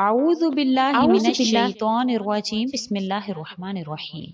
आऊज़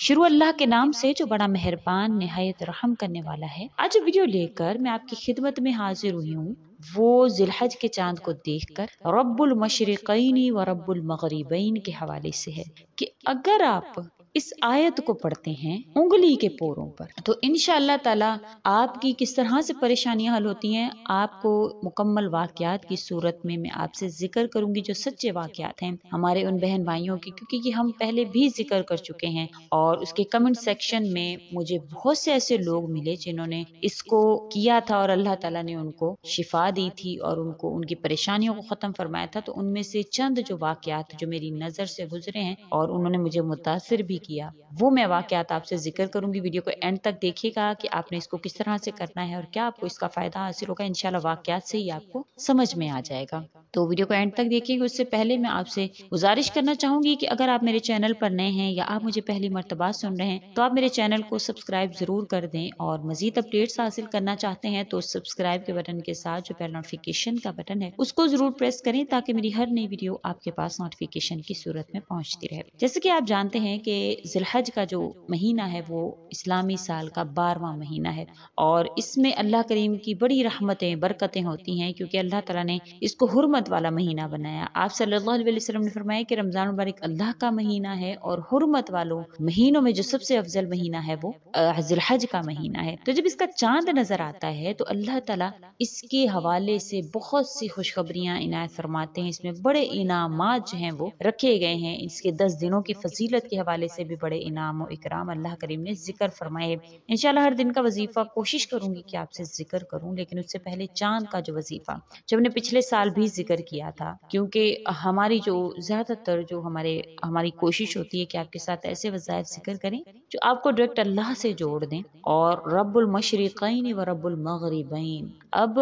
शुरू अल्लाह के नाम से जो बड़ा मेहरबान नहायत रहम करने वाला है आज वीडियो लेकर मैं आपकी खिदमत में हाजिर हुई हूँ वो जिलहज के चांद को देखकर रब्बुल मशरकैनी व रब्बुल मगरिबैन के हवाले से है कि अगर आप इस आयत को पढ़ते हैं उंगली के पोरों पर तो इन ताला आपकी किस तरह से परेशानियां हल होती हैं आपको मुकम्मल वाक्यात की सूरत में मैं आपसे जिक्र करूंगी जो सच्चे वाक़ात हैं हमारे उन बहन भाइयों की क्योंकि ये हम पहले भी जिक्र कर चुके हैं और उसके कमेंट सेक्शन में मुझे बहुत से ऐसे लोग मिले जिन्होंने इसको किया था और अल्लाह तला ने उनको शिफा दी थी और उनको उनकी परेशानियों को ख़त्म फरमाया था तो उनमें से चंद जो वाक्यात जो मेरी नज़र से गुजरे हैं और उन्होंने मुझे मुतासर भी किया वो मैं वाक़ात आपसे जिक्र करूँगी वीडियो को एंड तक देखिएगा कि आपने इसको किस तरह से करना है और क्या आपको इसका फ़ायदा हासिल होगा इन वाक्यात से ही आपको समझ में आ जाएगा तो वीडियो को एंड तक देखेंगे उससे पहले मैं आपसे गुजारिश करना चाहूंगी कि अगर आप मेरे चैनल पर नए हैं या आप मुझे पहली मरतबा सुन रहे हैं तो आप मेरे चैनल को सब्सक्राइब ज़रूर कर दें और मज़ीद अपडेट्स हासिल करना चाहते हैं तो सब्सक्राइब के बटन के साथ जो पहला नोटिफिकेशन का बटन है उसको ज़रूर प्रेस करें ताकि मेरी हर नई वीडियो आपके पास नोटिफिकेशन की सूरत में पहुँचती रहे जैसे की आप जानते हैं कि जिलहज का जो महीना है वो इस्लामी साल का बारवा महीना है और इसमें अल्लाह करीम की बड़ी रहमतें बरकतें होती हैं क्योंकि अल्लाह तला ने इसको हरमत वाला महीना बनाया आप सल्लल्लाहु अलैहि वसल्लम ने फरमाया कि रमज़ान मुबारक अल्लाह का महीना है और हुरमत वालों महीनों में जो सबसे अफजल महीना है वो हज का महीना है तो जब इसका चांद नजर आता है तो अल्लाह ताला इसके हवाले से बहुत सी खुशखबरियाँ इनायत फरमाते हैं इसमें बड़े इनाम जो है वो रखे गए हैं इसके दस दिनों की फजीलत के हवाले से भी बड़े इनाम और इकराम अल्लाह करीम ने जिक्र फरमाए इन हर दिन का वजीफा कोशिश करूंगी की आपसे जिक्र करूँ लेकिन उससे पहले चांद का जो वजीफा जो हमने पिछले साल भी जिक्र किया था क्योंकि हमारी जो ज़्यादातर जो हमारे हमारी कोशिश होती है कि आपके साथ ऐसे वज़ायफ जिक्र करें जो आपको डायरेक्ट अल्लाह से जोड़ दें और रब्बुल मशरक़ैन व रब्बुल मगरिबैन अब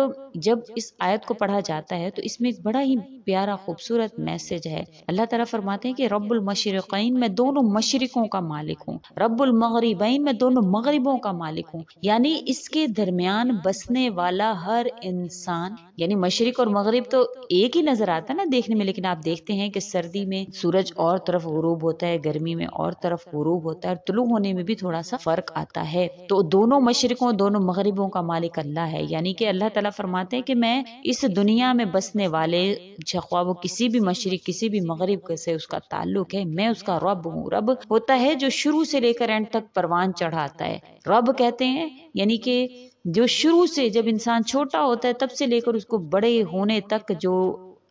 जब इस आयत को पढ़ा जाता है तो इसमें एक बड़ा ही प्यारा खूबसूरत मैसेज है अल्लाह ताला फरमाते हैं कि रब्बुल मशरक़ैन मैं दोनों मशरक़ों का मालिक हूँ रब्बुल मगरिबैन मैं दोनों मगरिबों का मालिक हूँ यानी इसके दरमियान बसने वाला हर इंसान यानी मशरक और मगरब तो एक ही नजर आता है ना देखने में लेकिन आप देखते हैं कि सर्दी में सूरज और तरफ गरूब होता है गर्मी में और तरफ गरूब होता है और तुलू होने में भी थोड़ा सा फ़र्क आता है तो दोनों मशरकों दोनों मगरबों का मालिक अल्लाह है यानी कि अल्लाह तला फरमाते हैं कि मैं इस दुनिया में बसने वाले ख्वा वो किसी भी मशरक किसी भी मगरब से उसका ताल्लुक है मैं उसका रब हूँ रब होता है जो शुरू से लेकर एंड तक परवान चढ़ाता है रब कहते हैं यानी कि जो शुरू से जब इंसान छोटा होता है तब से लेकर उसको बड़े होने तक जो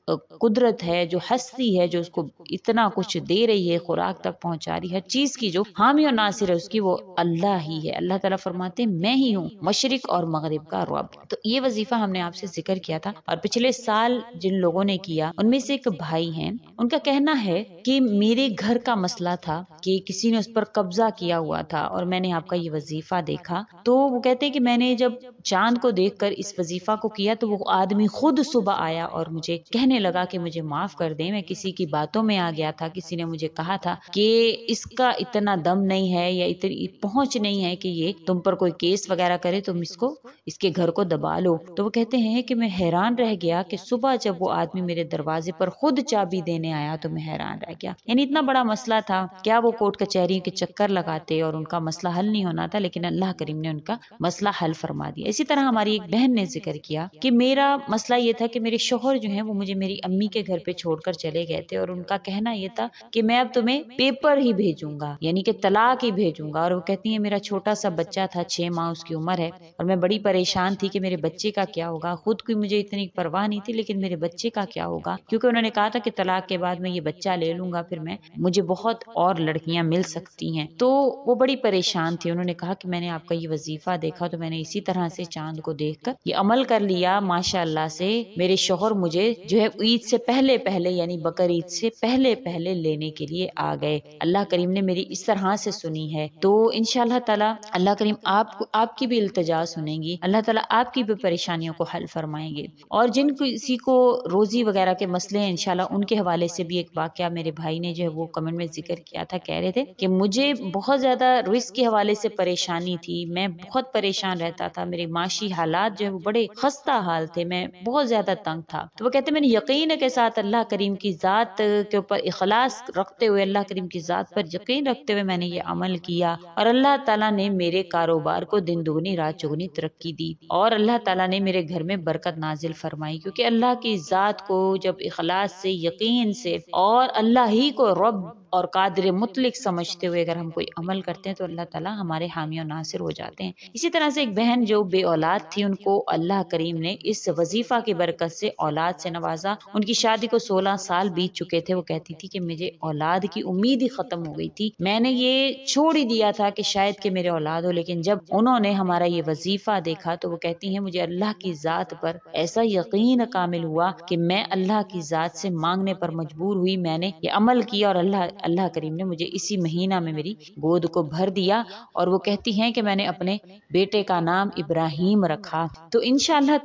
कुदरत है जो हस्ती है जो उसको इतना कुछ दे रही है खुराक तक पहुंचा रही है हर चीज़ की जो हामी और नासिर है उसकी वो अल्लाह ही है अल्लाह ताला फरमाते हैं मैं ही हूँ मशरक और मगरब का रब तो ये वजीफा हमने आपसे जिक्र किया था और पिछले साल जिन लोगों ने किया उनमें से एक भाई है उनका कहना है की मेरे घर का मसला था कि किसी ने उस पर कब्जा किया हुआ था और मैंने आपका ये वजीफा देखा तो वो कहते हैं कि मैंने जब चांद को देखकर इस वजीफा को किया तो वो आदमी खुद सुबह आया और मुझे कहने रोने लगा कि मुझे माफ कर दे मैं किसी की बातों में आ गया था किसी ने मुझे कहा था कि इसका इतना दम नहीं है या इतनी पहुंच नहीं है कि ये तुम पर कोई केस वगैरह करे तुम इसको इसके घर को दबा लो तो वो कहते हैं कि मैं हैरान रह गया कि सुबह जब वो आदमी मेरे दरवाजे पर खुद चाबी देने आया तो मैं हैरान रह गया यानी इतना बड़ा मसला था क्या वो कोर्ट कचहरी के चक्कर लगाते और उनका मसला हल नहीं होना था लेकिन अल्लाह करीम ने उनका मसला हल फरमा दिया इसी तरह हमारी एक बहन ने जिक्र किया कि मेरा मसला ये था कि मेरे शोहर जो है वो मुझे मेरी अम्मी के घर पे छोड़कर चले गए थे और उनका कहना ये था कि मैं अब तुम्हें पेपर ही भेजूंगा यानी कि तलाक ही भेजूंगा और वो कहती है मेरा छोटा सा बच्चा था छह माह उसकी उम्र है और मैं बड़ी परेशान थी कि मेरे बच्चे का क्या होगा खुद की मुझे इतनी परवाह नहीं थी लेकिन मेरे बच्चे का क्या होगा क्योंकि उन्होंने कहा था कि तलाक के बाद मैं ये बच्चा ले लूंगा फिर मैं मुझे बहुत और लड़कियां मिल सकती हैं तो वो बड़ी परेशान थी उन्होंने कहा कि मैंने आपका ये वजीफा देखा तो मैंने इसी तरह से चांद को देख ये अमल कर लिया माशाला से मेरे शोहर मुझे जो है ईद से पहले पहले यानी बकर ईद से पहले पहले लेने के लिए आ गए अल्लाह करीम ने मेरी इस तरह से सुनी है तो इन तला अल्लाह करीम आप आपकी भी इल्तजा सुनेंगी अल्लाह तला आपकी भी परेशानियों को हल फरमाएंगे और जिन किसी को रोज़ी वगैरह के मसले हैं इनशाला उनके हवाले से भी एक वाक्य मेरे भाई ने जो है वो कमेंट में जिक्र किया था कह रहे थे कि मुझे बहुत ज़्यादा रिस्क के हवाले से परेशानी थी मैं बहुत परेशान रहता था मेरे माशी हालात जो है वो बड़े खस्ता हाल थे मैं बहुत ज़्यादा तंग था तो वो कहते मैंने यकीन के साथ अल्लाह करीम की ज़ात के ऊपर अखलास रखते हुए अल्लाह करीम की ज़ात पर यकीन रखते हुए मैंने ये अमल किया और अल्लाह ताला ने मेरे कारोबार को दिन दोगुनी रात चौगुनी तरक्की दी और अल्लाह ताला ने मेरे घर में बरकत नाजिल फरमाई क्योंकि अल्लाह की ज़ात को जब अखलास से यकीन से और अल्लाह ही को रब और कादर मुतलिक समझते हुए अगर हम कोई अमल करते हैं तो अल्लाह ताला हमारे हामी और नासिर हो जाते हैं इसी तरह से एक बहन जो बे औलाद थी उनको अल्लाह करीम ने इस वजीफा की बरकत से औलाद से नवाजा उनकी शादी को सोलह साल बीत चुके थे वो कहती थी कि मुझे औलाद की उम्मीद ही खत्म हो गई थी मैंने ये छोड़ ही दिया था कि शायद के मेरे औलाद हो लेकिन जब उन्होंने हमारा ये वजीफा देखा तो वो कहती है मुझे अल्लाह की ज़ात पर ऐसा यकीन कामिल हुआ कि मैं अल्लाह की ज़ात से मांगने पर मजबूर हुई मैंने ये अमल किया और अल्लाह अल्लाह करीम ने मुझे इसी महीना में मेरी गोद को भर दिया और वो कहती हैं कि मैंने अपने बेटे का नाम इब्राहिम रखा तो इन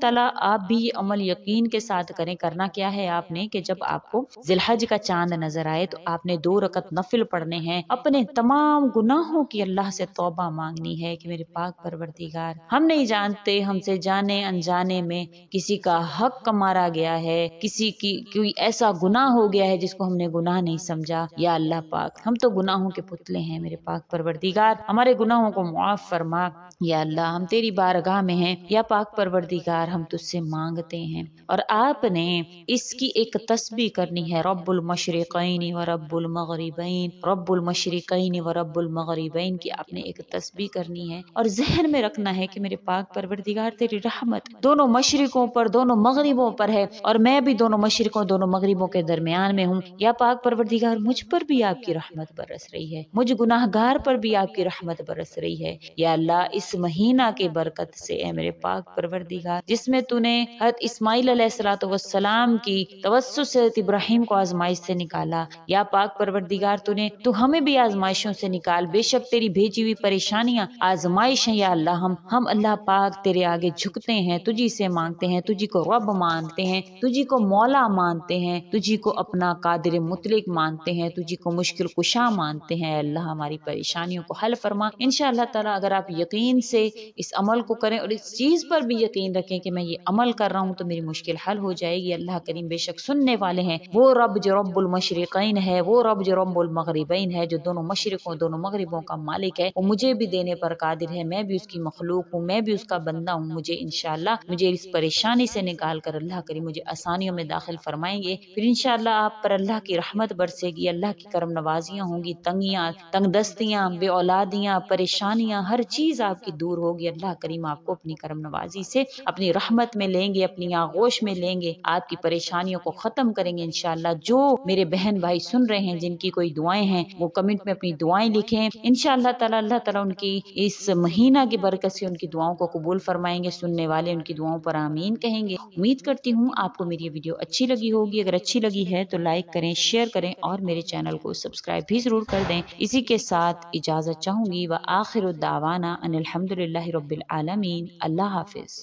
तला आप भी ये अमल यकीन के साथ करें करना क्या है आपने कि जब आपको जिलहज का चांद नजर आए तो आपने दो रकत नफिल पढ़ने हैं अपने तमाम गुनाहों की अल्लाह से तोबा मांगनी है कि मेरे पाक परवरदिगार हम नहीं जानते हमसे जाने अनजाने में किसी का हक मारा गया है किसी की कोई ऐसा गुनाह हो गया है जिसको हमने गुनाह नहीं समझा या अल्लाह पाक हम तो गुनाहों के पुतले हैं मेरे पाक परवरदिगार हमारे गुनाहों को मुआफ़ फरमा या अल्लाह हम तेरी बारगाह में हैं या पाक परवरदिगार हम तुझसे मांगते हैं और आपने इसकी एक तस्बी करनी है रब्बुल मशरक़ैन व रब्बुल मगरिबैन रब्बुल मशरक़ैन व रब्बुल मगरिबैन की आपने एक तस्बी करनी है और जहन में रखना है कि मेरे पाक परवरदिगार तेरी रहमत दोनों मशरकों पर दोनों मगरिबों पर है और मैं भी दोनों मशरकों दोनों मगरिबों के दरमियान में हूँ या पाक परवरदिगार मुझ पर भी आपकी रहमत बरस रही है मुझ गुनाहगार पर भी आपकी रहमत बरस रही है या अल्लाह इस महीना के बरकत से ऐ मेरे पाक परवरदिगार जिसमें तूने हत इस्माईल सलाम की तवस्सु से इब्राहिम को आजमाइश से निकाला या पाक परवरदिगार तूने तो हमें भी आजमाइशों से निकाल बेशक तेरी भेजी हुई परेशानियाँ आजमाइश है या अल्लाह हम हम अल्लाह पाक तेरे आगे झुकते हैं तुझी से मांगते हैं तुझी को रब मानते हैं तुझी को मौला मानते हैं तुझी को अपना कादिर मुतलिक मानते हैं तुझी को मुश्किल कुशा मानते हैं अल्लाह हमारी परेशानियों को हल फरमा इन ताला अगर आप यकीन से इस अमल को करें और इस चीज़ पर भी यकीन रखें कि मैं ये अमल कर रहा हूँ तो मेरी मुश्किल हल हो जाएगी अल्लाह करीम बेशक सुनने वाले हैं वो रब जो रबुलमशरक़ैन है वो रब जो रबुलमगरबैन है जो दोनों मशरक़ों दोनों मगरबों का मालिक है वो मुझे भी देने पर कादिर है मैं भी उसकी मखलूक हूँ मैं भी उसका बंदा हूँ मुझे इनशाला मुझे इस परेशानी से निकाल कर अल्लाह करीम मुझे आसानियों में दाखिल फरमाएंगे फिर इनशाला आप पर अल्लाह की रहमत बरसेगी अल्लाह की करम नवाजियाँ होंगी तंगियाँ तंग दस्तियाँ बे औलादियाँ परेशानियाँ हर चीज़ आपकी दूर होगी अल्लाह करीम आपको अपनी करम नवाजी से अपनी रहमत में लेंगे अपनी आगोश में लेंगे आपकी परेशानियों को ख़त्म करेंगे इनशाला जो मेरे बहन भाई सुन रहे हैं जिनकी कोई दुआएं हैं वो कमेंट में अपनी दुआएं लिखें इनशाला अल्लाह तला उनकी इस महीना की बरकत से उनकी दुआओं को कबूल फरमाएंगे सुनने वाले उनकी दुआओं पर आमीन कहेंगे उम्मीद करती हूँ आपको मेरी वीडियो अच्छी लगी होगी अगर अच्छी लगी है तो लाइक करें शेयर करें और मेरे चैनल को सब्सक्राइब भी ज़रूर कर दें इसी के साथ इजाज़त चाहूंगी व आखिर दावाना अनिलहमदिल्ला रबालमीन अल्लाह हाफिज़